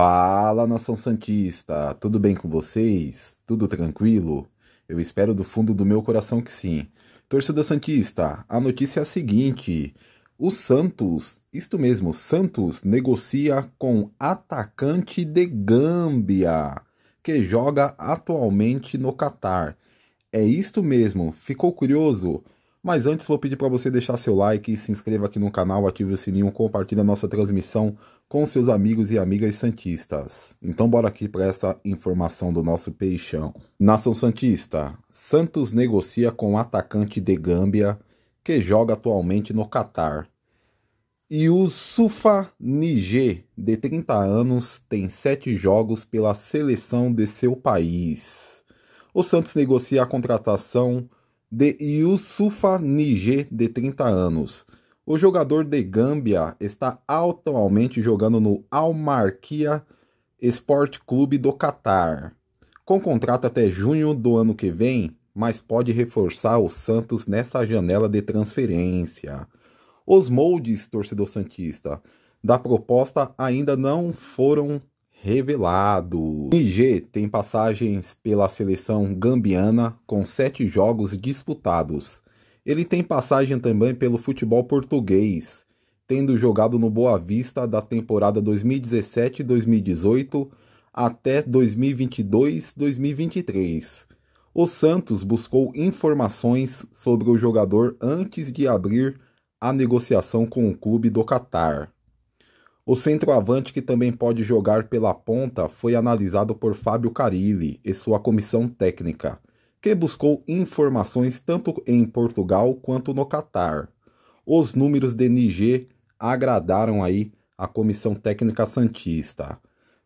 Fala nação santista, tudo bem com vocês? Tudo tranquilo? Eu espero do fundo do meu coração que sim. Torcida santista, a notícia é a seguinte: o Santos, isto mesmo, Santos negocia com atacante de Gâmbia, que joga atualmente no Catar. É isto mesmo. Ficou curioso? Mas antes vou pedir para você deixar seu like, se inscreva aqui no canal, ative o sininho, compartilhe a nossa transmissão com seus amigos e amigas santistas. Então bora aqui para essa informação do nosso peixão. Nação Santista, Santos negocia com o atacante de Gâmbia, que joga atualmente no Catar. E o Sufa Niger, de 30 anos, tem 7 jogos pela seleção de seu país. O Santos negocia a contratação de Yusufa Niger, de 30 anos. O jogador de Gâmbia está atualmente jogando no Almarquia Sport Clube do Catar, com contrato até junho do ano que vem, mas pode reforçar o Santos nessa janela de transferência. Os moldes, torcedor Santista, da proposta ainda não foram revelado. Niger tem passagens pela seleção gambiana com sete jogos disputados. Ele tem passagem também pelo futebol português, tendo jogado no Boa Vista da temporada 2017-2018 até 2022-2023. O Santos buscou informações sobre o jogador antes de abrir a negociação com o clube do Catar. O centroavante que também pode jogar pela ponta foi analisado por Fábio Carilli e sua comissão técnica, que buscou informações tanto em Portugal quanto no Catar. Os números de Niger agradaram aí a comissão técnica santista.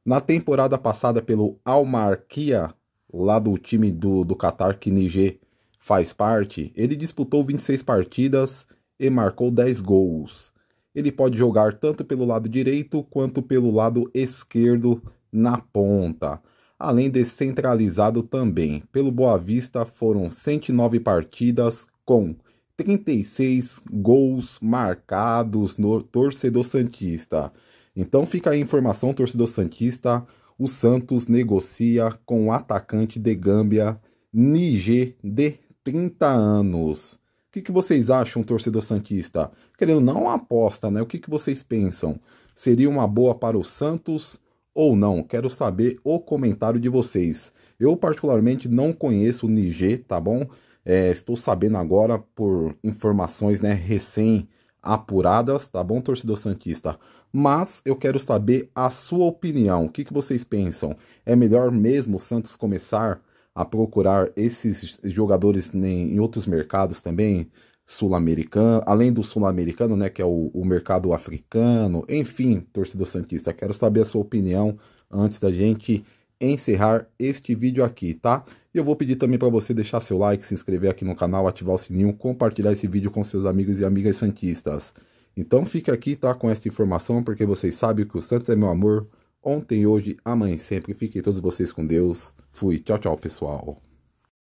Na temporada passada pelo Almarquia, lá do time do, do Qatar que Niger faz parte, ele disputou 26 partidas e marcou 10 gols ele pode jogar tanto pelo lado direito quanto pelo lado esquerdo na ponta. Além de centralizado também, pelo Boa Vista foram 109 partidas com 36 gols marcados no torcedor Santista. Então fica a informação, torcedor Santista. O Santos negocia com o atacante de Gâmbia, Niger, de 30 anos. O que, que vocês acham, torcedor Santista? Querendo não é uma aposta, né? O que, que vocês pensam? Seria uma boa para o Santos ou não? Quero saber o comentário de vocês. Eu, particularmente, não conheço o Niger, tá bom? É, estou sabendo agora por informações né, recém-apuradas, tá bom, torcedor Santista? Mas eu quero saber a sua opinião. O que, que vocês pensam? É melhor mesmo o Santos começar a procurar esses jogadores em outros mercados também, sul-americano, além do sul-americano, né, que é o, o, mercado africano, enfim, torcedor santista, quero saber a sua opinião antes da gente encerrar este vídeo aqui, tá? E eu vou pedir também para você deixar seu like, se inscrever aqui no canal, ativar o sininho, compartilhar esse vídeo com seus amigos e amigas santistas. Então fica aqui, tá, com esta informação, porque vocês sabem que o Santos é meu amor, ontem, hoje, amanhã sempre. Fiquem todos vocês com Deus. Fui. Tchau, tchau, pessoal.